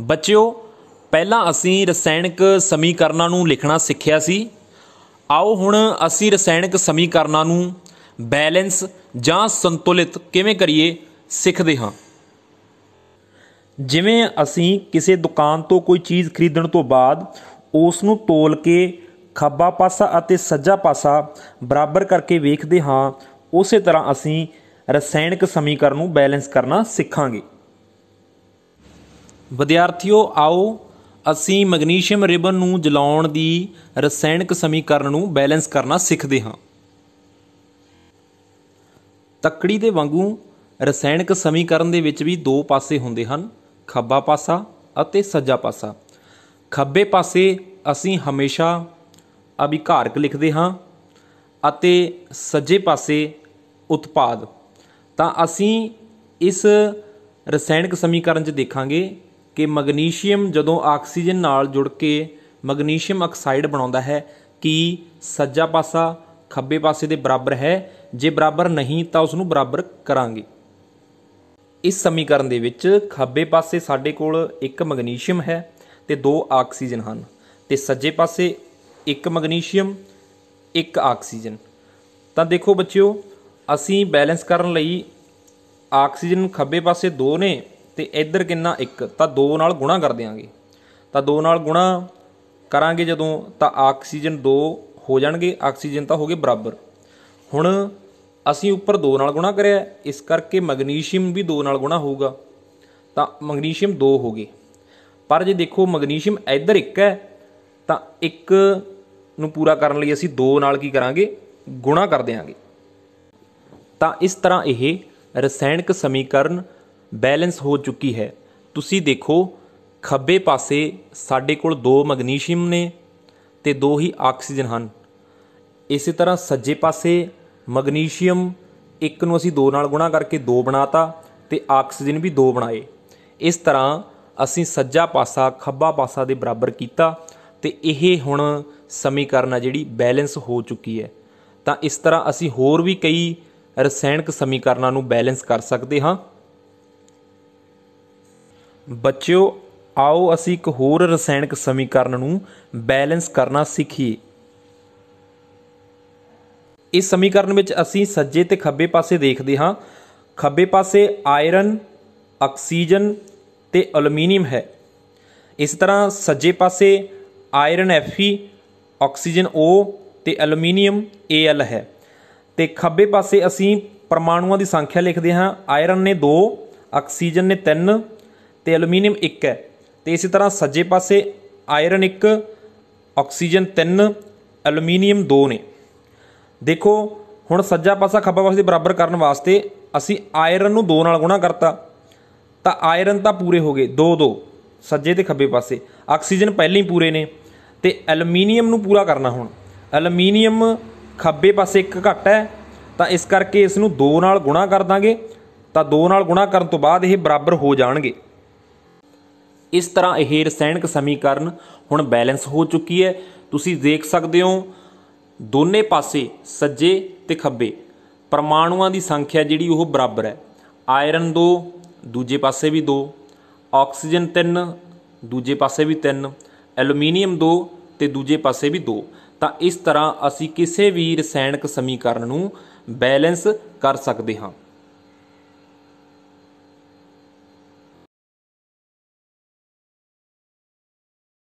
ਬੱਚਿਓ ਪਹਿਲਾਂ ਅਸੀਂ ਰਸਾਇਣਕ ਸਮੀਕਰਨਾਂ ਨੂੰ ਲਿਖਣਾ ਸਿੱਖਿਆ ਸੀ ਆਓ ਹੁਣ ਅਸੀਂ ਰਸਾਇਣਕ ਸਮੀਕਰਨਾਂ ਨੂੰ ਬੈਲੈਂਸ ਜਾਂ ਸੰਤੁਲਿਤ ਕਿਵੇਂ ਕਰੀਏ ਸਿੱਖਦੇ ਹਾਂ ਜਿਵੇਂ ਅਸੀਂ ਕਿਸੇ ਦੁਕਾਨ ਤੋਂ ਕੋਈ ਚੀਜ਼ ਖਰੀਦਣ ਤੋਂ ਬਾਅਦ ਉਸ ਨੂੰ ਤੋਲ ਕੇ ਖੱਬਾ ਪਾਸਾ ਅਤੇ ਸੱਜਾ ਪਾਸਾ ਬਰਾਬਰ ਕਰਕੇ ਵੇਖਦੇ ਹਾਂ ਉਸੇ ਤਰ੍ਹਾਂ ਅਸੀਂ ਰਸਾਇਣਕ ਸਮੀਕਰਨ ਨੂੰ ਬੈਲੈਂਸ ਕਰਨਾ ਸਿੱਖਾਂਗੇ ਵਿਦਿਆਰਥੀਓ ਆਓ ਅਸੀਂ ਮੈਗਨੀਸ਼ੀਅਮ ਰਿਬਨ ਨੂੰ ਜਲਾਉਣ ਦੀ ਰਸਾਇਣਕ ਸਮੀਕਰਨ ਨੂੰ ਬੈਲੈਂਸ ਕਰਨਾ ਸਿੱਖਦੇ ਹਾਂ ਤੱਕੜੀ ਦੇ ਵਾਂਗੂ ਰਸਾਇਣਕ ਸਮੀਕਰਨ ਦੇ ਵਿੱਚ ਵੀ ਦੋ ਪਾਸੇ ਹੁੰਦੇ ਹਨ ਖੱਬਾ ਪਾਸਾ ਅਤੇ ਸੱਜਾ ਪਾਸਾ ਖੱਬੇ ਪਾਸੇ ਅਸੀਂ ਹਮੇਸ਼ਾ ਅਭਿਕਾਰਕ ਲਿਖਦੇ ਹਾਂ ਅਤੇ ਸੱਜੇ ਪਾਸੇ ਉਤਪਾਦ ਤਾਂ ਅਸੀਂ ਇਸ ਰਸਾਇਣਕ ਸਮੀਕਰਨ 'ਚ ਦੇਖਾਂਗੇ ਕਿ ਮੈਗਨੀਸ਼ੀਅਮ ਜਦੋਂ ਆਕਸੀਜਨ ਨਾਲ ਜੁੜ ਕੇ ਮੈਗਨੀਸ਼ੀਅਮ ਆਕਸਾਈਡ ਬਣਾਉਂਦਾ ਹੈ ਕੀ ਸੱਜਾ ਪਾਸਾ ਖੱਬੇ ਪਾਸੇ ਦੇ ਬਰਾਬਰ ਹੈ ਜੇ ਬਰਾਬਰ ਨਹੀਂ ਤਾਂ ਉਸ ਨੂੰ ਬਰਾਬਰ ਕਰਾਂਗੇ ਇਸ ਸਮੀਕਰਨ ਦੇ ਵਿੱਚ ਖੱਬੇ ਪਾਸੇ ਸਾਡੇ ਕੋਲ ਇੱਕ ਮੈਗਨੀਸ਼ੀਅਮ ਹੈ ਤੇ ਦੋ ਆਕਸੀਜਨ ਹਨ ਤੇ ਸੱਜੇ ਪਾਸੇ ਇੱਕ ਮੈਗਨੀਸ਼ੀਅਮ ਇੱਕ ਆਕਸੀਜਨ ਤਾਂ ਦੇਖੋ ਬੱਚਿਓ ਅਸੀਂ ਬੈਲੈਂਸ ਕਰਨ ਲਈ ਆਕਸੀਜਨ ਖੱਬੇ ਪਾਸੇ ਦੋ ਨੇ ਤੇ ਇੱਧਰ ਕਿੰਨਾ 1 ਤਾਂ 2 ਨਾਲ ਗੁਣਾ ਕਰ ਦੇਵਾਂਗੇ ਤਾਂ 2 ਨਾਲ ਗੁਣਾ ਕਰਾਂਗੇ ਜਦੋਂ ਤਾਂ ਆਕਸੀਜਨ 2 ਹੋ ਜਾਣਗੇ ਆਕਸੀਜਨ ਤਾਂ ਹੋ ਗਏ ਬਰਾਬਰ ਹੁਣ ਅਸੀਂ ਉੱਪਰ 2 ਨਾਲ ਗੁਣਾ ਕਰਿਆ ਇਸ ਕਰਕੇ ਮੈਗਨੀਸ਼ੀਅਮ ਵੀ 2 ਨਾਲ ਗੁਣਾ ਹੋਊਗਾ ਤਾਂ ਮੈਗਨੀਸ਼ੀਅਮ 2 ਹੋ ਗਏ ਪਰ ਜੇ ਦੇਖੋ ਮੈਗਨੀਸ਼ੀਅਮ ਇੱਧਰ 1 ਹੈ ਤਾਂ 1 ਨੂੰ ਪੂਰਾ ਕਰਨ ਲਈ ਅਸੀਂ 2 ਨਾਲ ਕੀ ਕਰਾਂਗੇ ਗੁਣਾ ਕਰ ਦੇਵਾਂਗੇ ਤਾਂ ਇਸ ਤਰ੍ਹਾਂ ਇਹ ਰਸਾਇਣਕ ਸਮੀਕਰਨ ਬੈਲੈਂਸ ਹੋ ਚੁੱਕੀ ਹੈ ਤੁਸੀਂ ਦੇਖੋ ਖੱਬੇ ਪਾਸੇ ਸਾਡੇ ਕੋਲ ਦੋ ਮੈਗਨੀਸ਼ੀਅਮ ਨੇ ਤੇ ਦੋ ਹੀ ਆਕਸੀਜਨ ਹਨ ਇਸੇ ਤਰ੍ਹਾਂ ਸੱਜੇ ਪਾਸੇ ਮੈਗਨੀਸ਼ੀਅਮ ਇੱਕ ਨੂੰ ਅਸੀਂ ਦੋ ਨਾਲ ਗੁਣਾ ਕਰਕੇ ਦੋ ਬਣਾਤਾ ਤੇ ਆਕਸੀਜਨ ਵੀ ਦੋ ਬਣਾਏ ਇਸ ਤਰ੍ਹਾਂ ਅਸੀਂ ਸੱਜਾ ਪਾਸਾ ਖੱਬਾ ਪਾਸਾ ਦੇ ਬਰਾਬਰ ਕੀਤਾ ਤੇ ਇਹ ਹੁਣ ਸਮੀਕਰਨ ਆ ਜਿਹੜੀ ਬੈਲੈਂਸ ਹੋ ਚੁੱਕੀ ਹੈ ਤਾਂ ਇਸ ਤਰ੍ਹਾਂ ਅਸੀਂ ਹੋਰ ਵੀ ਕਈ ਰਸਾਇਣਕ ਸਮੀਕਰਨਾਂ ਨੂੰ ਬੈਲੈਂਸ ਕਰ ਸਕਦੇ ਹਾਂ ਬੱਚਿਓ ਆਓ ਅਸੀਂ ਇੱਕ ਹੋਰ ਰਸਾਇਣਕ ਸਮੀਕਰਨ ਨੂੰ ਬੈਲੈਂਸ ਕਰਨਾ ਸਿੱਖੀਏ ਇਸ ਸਮੀਕਰਨ ਵਿੱਚ ਅਸੀਂ ਸੱਜੇ ਤੇ ਖੱਬੇ ਪਾਸੇ ਦੇਖਦੇ ਹਾਂ ਖੱਬੇ ਪਾਸੇ ਆਇਰਨ ਆਕਸੀਜਨ ਤੇ ਅਲੂਮੀਨੀਅਮ ਹੈ ਇਸ ਤਰ੍ਹਾਂ ਸੱਜੇ ਪਾਸੇ ਆਇਰਨ Fe ਆਕਸੀਜਨ O ਤੇ ਅਲੂਮੀਨੀਅਮ Al ਹੈ ਤੇ ਖੱਬੇ ਪਾਸੇ ਅਸੀਂ ਪਰਮਾਣੂਆਂ ਦੀ ਸੰਖਿਆ ਲਿਖਦੇ ਹਾਂ ਆਇਰਨ ਨੇ 2 ਆਕਸੀਜਨ ਨੇ 3 ਤੇ ਐਲੂਮੀਨੀਅਮ 1 ਹੈ ਤੇ ਇਸੇ ਤਰ੍ਹਾਂ ਸੱਜੇ ਪਾਸੇ ਆਇਰਨ 1 ਆਕਸੀਜਨ 3 ਐਲੂਮੀਨੀਅਮ 2 ਨੇ ਦੇਖੋ ਹੁਣ ਸੱਜਾ ਪਾਸਾ ਖੱਬਾ ਪਾਸੇ ਦੇ ਬਰਾਬਰ ਕਰਨ ਵਾਸਤੇ ਅਸੀਂ ਆਇਰਨ ਨੂੰ 2 ਨਾਲ ਗੁਣਾ ਕਰਤਾ ਤਾਂ ਆਇਰਨ ਤਾਂ ਪੂਰੇ ਹੋ ਗਏ 2 2 ਸੱਜੇ ਤੇ ਖੱਬੇ ਪਾਸੇ ਆਕਸੀਜਨ ਪਹਿਲਾਂ ਹੀ ਪੂਰੇ ਨੇ ਤੇ ਐਲੂਮੀਨੀਅਮ ਨੂੰ ਪੂਰਾ ਕਰਨਾ ਹੁਣ ਐਲੂਮੀਨੀਅਮ ਖੱਬੇ ਪਾਸੇ 1 ਘੱਟ ਹੈ ਤਾਂ ਇਸ ਕਰਕੇ ਇਸ ਨੂੰ 2 ਨਾਲ ਗੁਣਾ ਕਰ ਦਾਂਗੇ ਤਾਂ 2 ਨਾਲ ਗੁਣਾ ਕਰਨ ਤੋਂ ਬਾਅਦ ਇਹ ਬਰਾਬਰ ਹੋ ਜਾਣਗੇ ਇਸ ਤਰ੍ਹਾਂ ਇਹ ਰਸਾਇਣਕ ਸਮੀਕਰਨ ਹੁਣ ਬੈਲੈਂਸ ਹੋ ਚੁੱਕੀ ਹੈ ਤੁਸੀਂ ਦੇਖ ਸਕਦੇ ਹੋ ਦੋਨੇ ਪਾਸੇ ਸੱਜੇ ਤੇ ਖੱਬੇ ਪਰਮਾਣੂਆਂ ਦੀ ਸੰਖਿਆ ਜਿਹੜੀ ਉਹ ਬਰਾਬਰ ਹੈ ਆਇਰਨ 2 ਦੂਜੇ ਪਾਸੇ ਵੀ 2 ਆਕਸੀਜਨ 3 ਦੂਜੇ ਪਾਸੇ ਵੀ 3 ਐਲੂਮੀਨੀਅਮ 2 ਤੇ ਦੂਜੇ ਪਾਸੇ ਵੀ 2 ਤਾਂ ਇਸ ਤਰ੍ਹਾਂ ਅਸੀਂ ਕਿਸੇ ਵੀ ਰਸਾਇਣਕ ਸਮੀਕਰਨ ਨੂੰ ਬੈਲੈਂਸ ਕਰ ਸਕਦੇ ਹਾਂ